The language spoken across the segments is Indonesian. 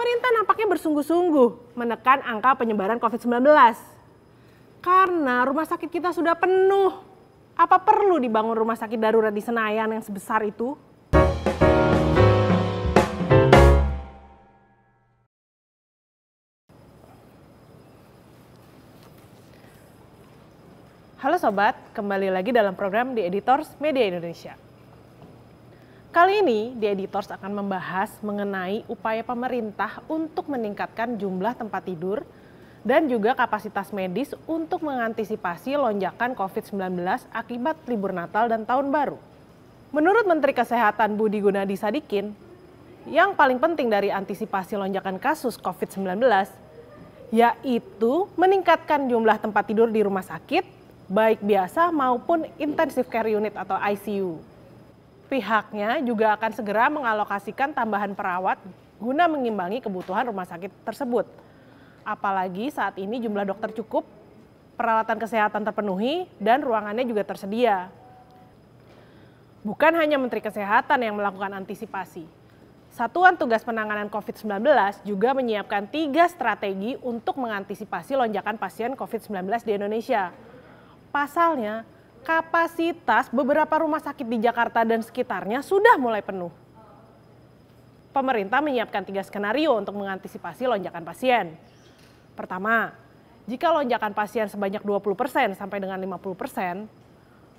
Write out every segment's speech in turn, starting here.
pemerintah nampaknya bersungguh-sungguh menekan angka penyebaran COVID-19. Karena rumah sakit kita sudah penuh. Apa perlu dibangun rumah sakit darurat di Senayan yang sebesar itu? Halo sobat, kembali lagi dalam program di Editors Media Indonesia. Kali ini, di Editors akan membahas mengenai upaya pemerintah untuk meningkatkan jumlah tempat tidur dan juga kapasitas medis untuk mengantisipasi lonjakan COVID-19 akibat libur Natal dan Tahun Baru. Menurut Menteri Kesehatan Budi Gunadi Sadikin, yang paling penting dari antisipasi lonjakan kasus COVID-19 yaitu meningkatkan jumlah tempat tidur di rumah sakit, baik biasa maupun intensive care unit atau ICU pihaknya juga akan segera mengalokasikan tambahan perawat guna mengimbangi kebutuhan rumah sakit tersebut. Apalagi saat ini jumlah dokter cukup, peralatan kesehatan terpenuhi, dan ruangannya juga tersedia. Bukan hanya Menteri Kesehatan yang melakukan antisipasi. Satuan Tugas Penanganan COVID-19 juga menyiapkan tiga strategi untuk mengantisipasi lonjakan pasien COVID-19 di Indonesia. Pasalnya, kapasitas beberapa rumah sakit di Jakarta dan sekitarnya sudah mulai penuh. Pemerintah menyiapkan tiga skenario untuk mengantisipasi lonjakan pasien. Pertama, jika lonjakan pasien sebanyak 20% sampai dengan 50%,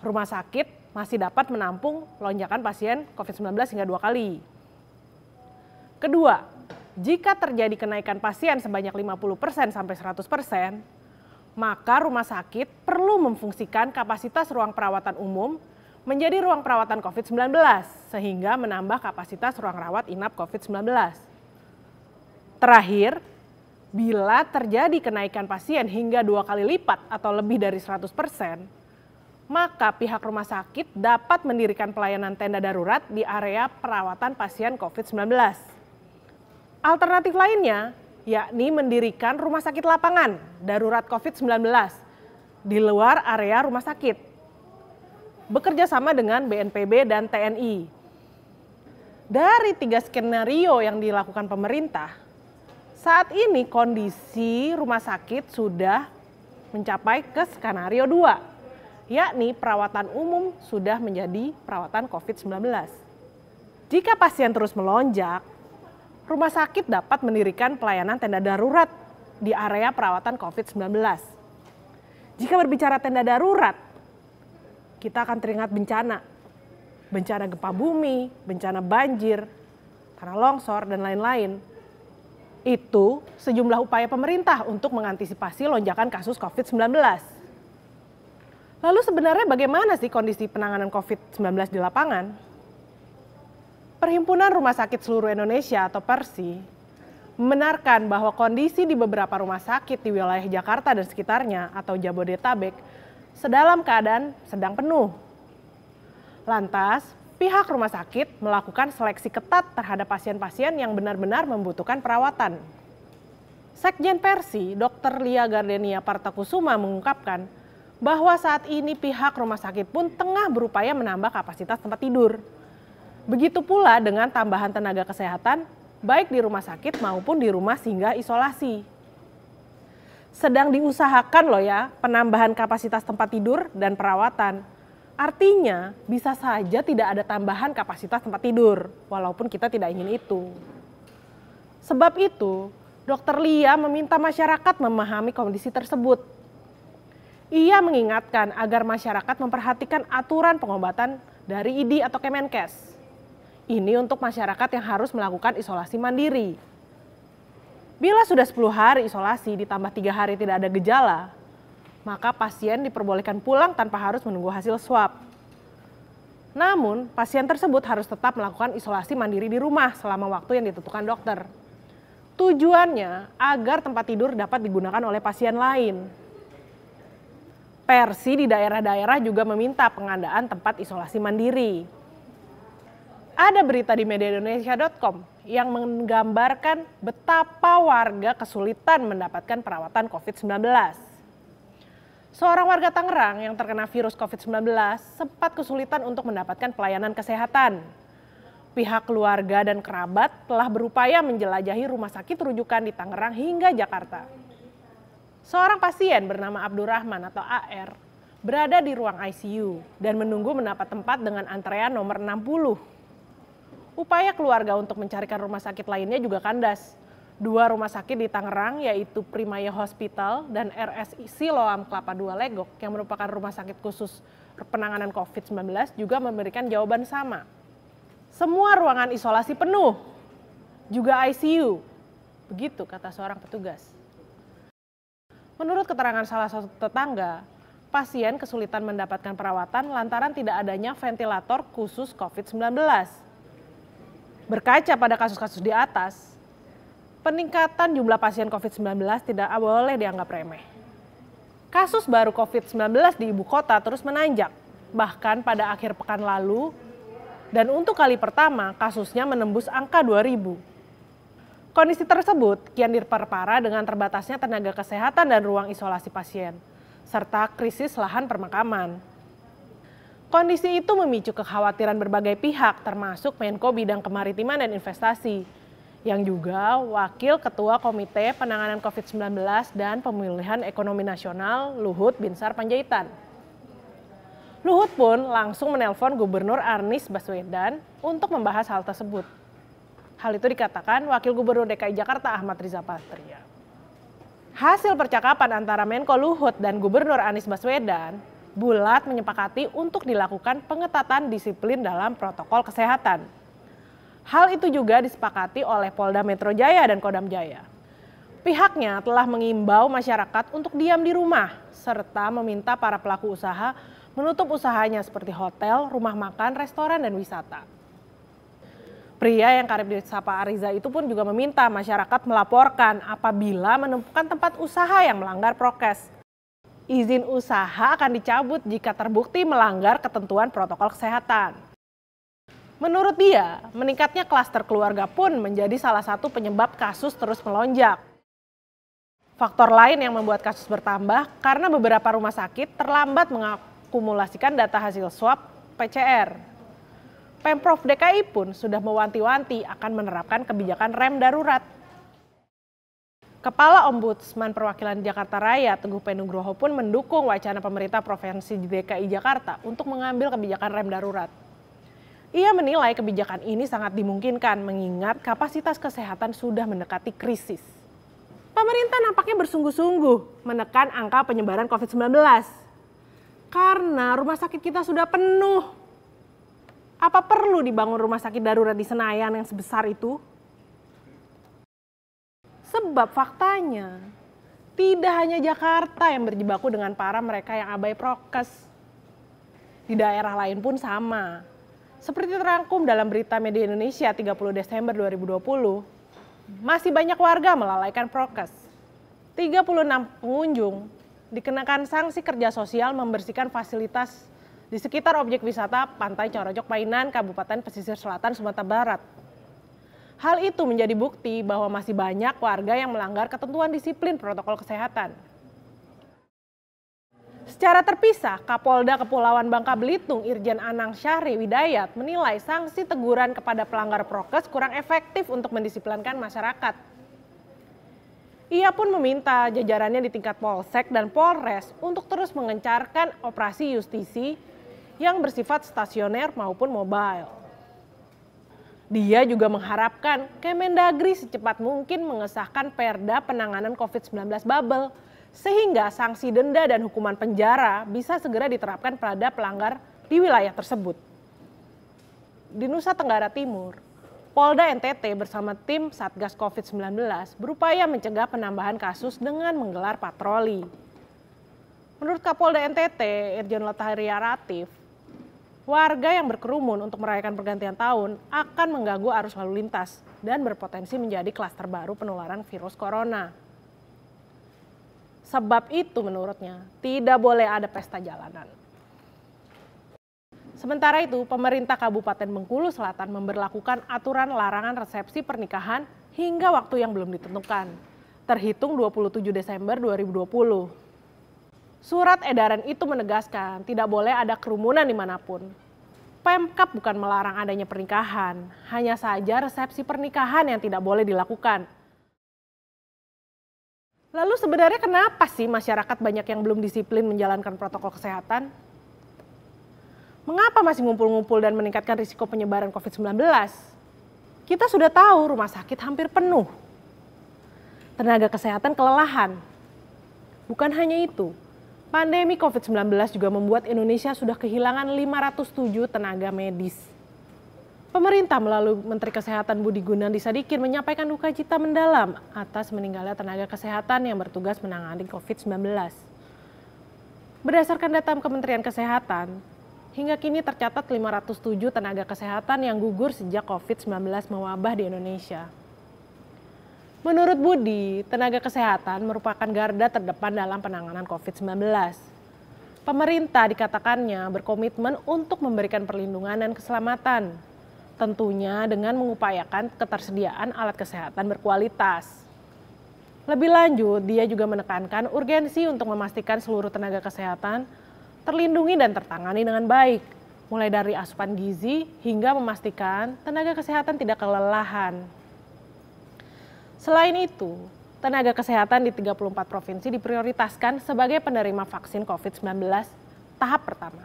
rumah sakit masih dapat menampung lonjakan pasien COVID-19 hingga dua kali. Kedua, jika terjadi kenaikan pasien sebanyak 50% sampai 100%, maka rumah sakit perlu memfungsikan kapasitas ruang perawatan umum menjadi ruang perawatan COVID-19 sehingga menambah kapasitas ruang rawat inap COVID-19. Terakhir, bila terjadi kenaikan pasien hingga dua kali lipat atau lebih dari 100 persen, maka pihak rumah sakit dapat mendirikan pelayanan tenda darurat di area perawatan pasien COVID-19. Alternatif lainnya yakni mendirikan rumah sakit lapangan darurat COVID-19 di luar area rumah sakit. Bekerja sama dengan BNPB dan TNI. Dari tiga skenario yang dilakukan pemerintah, saat ini kondisi rumah sakit sudah mencapai ke skenario 2, yakni perawatan umum sudah menjadi perawatan COVID-19. Jika pasien terus melonjak, rumah sakit dapat mendirikan pelayanan tenda darurat di area perawatan COVID-19. Jika berbicara tenda darurat, kita akan teringat bencana. Bencana gempa bumi, bencana banjir, tanah longsor, dan lain-lain. Itu sejumlah upaya pemerintah untuk mengantisipasi lonjakan kasus COVID-19. Lalu sebenarnya bagaimana sih kondisi penanganan COVID-19 di lapangan? Perhimpunan Rumah Sakit Seluruh Indonesia atau PERSI membenarkan bahwa kondisi di beberapa rumah sakit di wilayah Jakarta dan sekitarnya atau Jabodetabek sedalam keadaan sedang penuh. Lantas, pihak rumah sakit melakukan seleksi ketat terhadap pasien-pasien yang benar-benar membutuhkan perawatan. Sekjen Persi, Dr. Lia Gardenia Partakusuma mengungkapkan bahwa saat ini pihak rumah sakit pun tengah berupaya menambah kapasitas tempat tidur Begitu pula dengan tambahan tenaga kesehatan, baik di rumah sakit maupun di rumah singgah isolasi. Sedang diusahakan loh ya penambahan kapasitas tempat tidur dan perawatan. Artinya bisa saja tidak ada tambahan kapasitas tempat tidur, walaupun kita tidak ingin itu. Sebab itu, dokter Lia meminta masyarakat memahami kondisi tersebut ia mengingatkan agar masyarakat memperhatikan aturan pengobatan dari idi atau Kemenkes. Ini untuk masyarakat yang harus melakukan isolasi mandiri. Bila sudah 10 hari isolasi ditambah tiga hari tidak ada gejala, maka pasien diperbolehkan pulang tanpa harus menunggu hasil swab. Namun, pasien tersebut harus tetap melakukan isolasi mandiri di rumah selama waktu yang ditentukan dokter. Tujuannya agar tempat tidur dapat digunakan oleh pasien lain. Persi di daerah-daerah juga meminta pengadaan tempat isolasi mandiri. Ada berita di mediaindonesia.com yang menggambarkan betapa warga kesulitan mendapatkan perawatan COVID-19. Seorang warga Tangerang yang terkena virus COVID-19 sempat kesulitan untuk mendapatkan pelayanan kesehatan. Pihak keluarga dan kerabat telah berupaya menjelajahi rumah sakit rujukan di Tangerang hingga Jakarta. Seorang pasien bernama Abdurrahman atau AR berada di ruang ICU dan menunggu mendapat tempat dengan antrean nomor 60. Upaya keluarga untuk mencarikan rumah sakit lainnya juga kandas. Dua rumah sakit di Tangerang yaitu Primaya Hospital dan RSI Siloam Kelapa II Legok yang merupakan rumah sakit khusus penanganan COVID-19 juga memberikan jawaban sama. Semua ruangan isolasi penuh, juga ICU. Begitu kata seorang petugas. Menurut keterangan salah satu tetangga, pasien kesulitan mendapatkan perawatan lantaran tidak adanya ventilator khusus COVID-19. Berkaca pada kasus-kasus di atas, peningkatan jumlah pasien COVID-19 tidak boleh dianggap remeh. Kasus baru COVID-19 di ibu kota terus menanjak, bahkan pada akhir pekan lalu, dan untuk kali pertama kasusnya menembus angka 2000. Kondisi tersebut kian diperparah dengan terbatasnya tenaga kesehatan dan ruang isolasi pasien, serta krisis lahan permakaman. Kondisi itu memicu kekhawatiran berbagai pihak termasuk Menko Bidang Kemaritiman dan Investasi yang juga Wakil Ketua Komite Penanganan COVID-19 dan Pemilihan Ekonomi Nasional Luhut Binsar Panjaitan. Luhut pun langsung menelpon Gubernur Anies Baswedan untuk membahas hal tersebut. Hal itu dikatakan Wakil Gubernur DKI Jakarta Ahmad Riza Patria. Hasil percakapan antara Menko Luhut dan Gubernur Anies Baswedan Bulat menyepakati untuk dilakukan pengetatan disiplin dalam protokol kesehatan. Hal itu juga disepakati oleh Polda Metro Jaya dan Kodam Jaya. Pihaknya telah mengimbau masyarakat untuk diam di rumah serta meminta para pelaku usaha menutup usahanya seperti hotel, rumah makan, restoran, dan wisata. Pria yang karib di disapa Ariza itu pun juga meminta masyarakat melaporkan apabila menemukan tempat usaha yang melanggar prokes izin usaha akan dicabut jika terbukti melanggar ketentuan protokol kesehatan. Menurut dia, meningkatnya klaster keluarga pun menjadi salah satu penyebab kasus terus melonjak. Faktor lain yang membuat kasus bertambah karena beberapa rumah sakit terlambat mengakumulasikan data hasil swab PCR. Pemprov DKI pun sudah mewanti-wanti akan menerapkan kebijakan rem darurat Kepala Ombudsman Perwakilan Jakarta Raya Teguh Penugroho pun mendukung wacana pemerintah Provinsi DKI Jakarta untuk mengambil kebijakan rem darurat. Ia menilai kebijakan ini sangat dimungkinkan mengingat kapasitas kesehatan sudah mendekati krisis. Pemerintah nampaknya bersungguh-sungguh menekan angka penyebaran COVID-19 karena rumah sakit kita sudah penuh. Apa perlu dibangun rumah sakit darurat di Senayan yang sebesar itu? Sebab faktanya tidak hanya Jakarta yang berjibaku dengan para mereka yang abai prokes. Di daerah lain pun sama. Seperti terangkum dalam berita media Indonesia 30 Desember 2020, masih banyak warga melalaikan prokes. 36 pengunjung dikenakan sanksi kerja sosial membersihkan fasilitas di sekitar objek wisata Pantai Corojok Painan, Kabupaten Pesisir Selatan, Sumatera Barat. Hal itu menjadi bukti bahwa masih banyak warga yang melanggar ketentuan disiplin protokol kesehatan. Secara terpisah, Kapolda Kepulauan Bangka Belitung Irjen Anang Syahri Widayat menilai sanksi teguran kepada pelanggar prokes kurang efektif untuk mendisiplinkan masyarakat. Ia pun meminta jajarannya di tingkat Polsek dan Polres untuk terus mengencarkan operasi justisi yang bersifat stasioner maupun mobile. Dia juga mengharapkan Kemendagri secepat mungkin mengesahkan perda penanganan COVID-19 bubble sehingga sanksi denda dan hukuman penjara bisa segera diterapkan pada pelanggar di wilayah tersebut. Di Nusa Tenggara Timur, Polda NTT bersama tim Satgas COVID-19 berupaya mencegah penambahan kasus dengan menggelar patroli. Menurut Kapolda NTT, Irjen Latahari Aratif, warga yang berkerumun untuk merayakan pergantian tahun akan mengganggu arus lalu lintas dan berpotensi menjadi klaster baru penularan virus corona. Sebab itu menurutnya tidak boleh ada pesta jalanan. Sementara itu, pemerintah Kabupaten Bengkulu Selatan memberlakukan aturan larangan resepsi pernikahan hingga waktu yang belum ditentukan, terhitung 27 Desember 2020. Surat edaran itu menegaskan tidak boleh ada kerumunan dimanapun. Pemkap bukan melarang adanya pernikahan, hanya saja resepsi pernikahan yang tidak boleh dilakukan. Lalu sebenarnya kenapa sih masyarakat banyak yang belum disiplin menjalankan protokol kesehatan? Mengapa masih ngumpul-ngumpul dan meningkatkan risiko penyebaran COVID-19? Kita sudah tahu rumah sakit hampir penuh. Tenaga kesehatan kelelahan. Bukan hanya itu, Pandemi COVID-19 juga membuat Indonesia sudah kehilangan 507 tenaga medis. Pemerintah melalui Menteri Kesehatan Budi Gunan Sadikin menyampaikan duka cita mendalam atas meninggalnya tenaga kesehatan yang bertugas menangani COVID-19. Berdasarkan data Kementerian Kesehatan, hingga kini tercatat 507 tenaga kesehatan yang gugur sejak COVID-19 mewabah di Indonesia. Menurut Budi, tenaga kesehatan merupakan garda terdepan dalam penanganan COVID-19. Pemerintah dikatakannya berkomitmen untuk memberikan perlindungan dan keselamatan, tentunya dengan mengupayakan ketersediaan alat kesehatan berkualitas. Lebih lanjut, dia juga menekankan urgensi untuk memastikan seluruh tenaga kesehatan terlindungi dan tertangani dengan baik, mulai dari asupan gizi hingga memastikan tenaga kesehatan tidak kelelahan. Selain itu, tenaga kesehatan di 34 provinsi diprioritaskan sebagai penerima vaksin COVID-19 tahap pertama.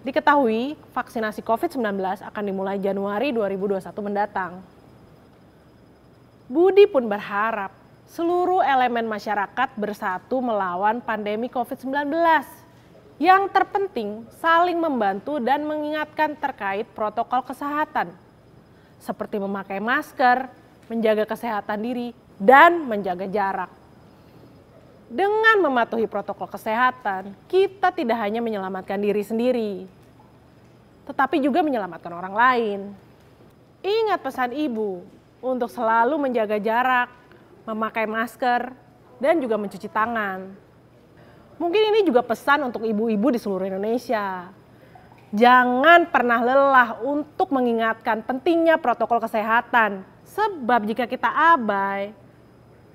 Diketahui vaksinasi COVID-19 akan dimulai Januari 2021 mendatang. Budi pun berharap seluruh elemen masyarakat bersatu melawan pandemi COVID-19. Yang terpenting saling membantu dan mengingatkan terkait protokol kesehatan. Seperti memakai masker, menjaga kesehatan diri, dan menjaga jarak. Dengan mematuhi protokol kesehatan, kita tidak hanya menyelamatkan diri sendiri, tetapi juga menyelamatkan orang lain. Ingat pesan ibu untuk selalu menjaga jarak, memakai masker, dan juga mencuci tangan. Mungkin ini juga pesan untuk ibu-ibu di seluruh Indonesia. Jangan pernah lelah untuk mengingatkan pentingnya protokol kesehatan. Sebab jika kita abai,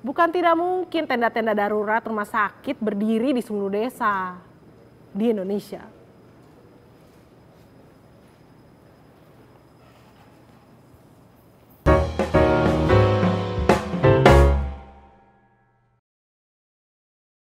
bukan tidak mungkin tenda-tenda darurat rumah sakit berdiri di seluruh desa di Indonesia.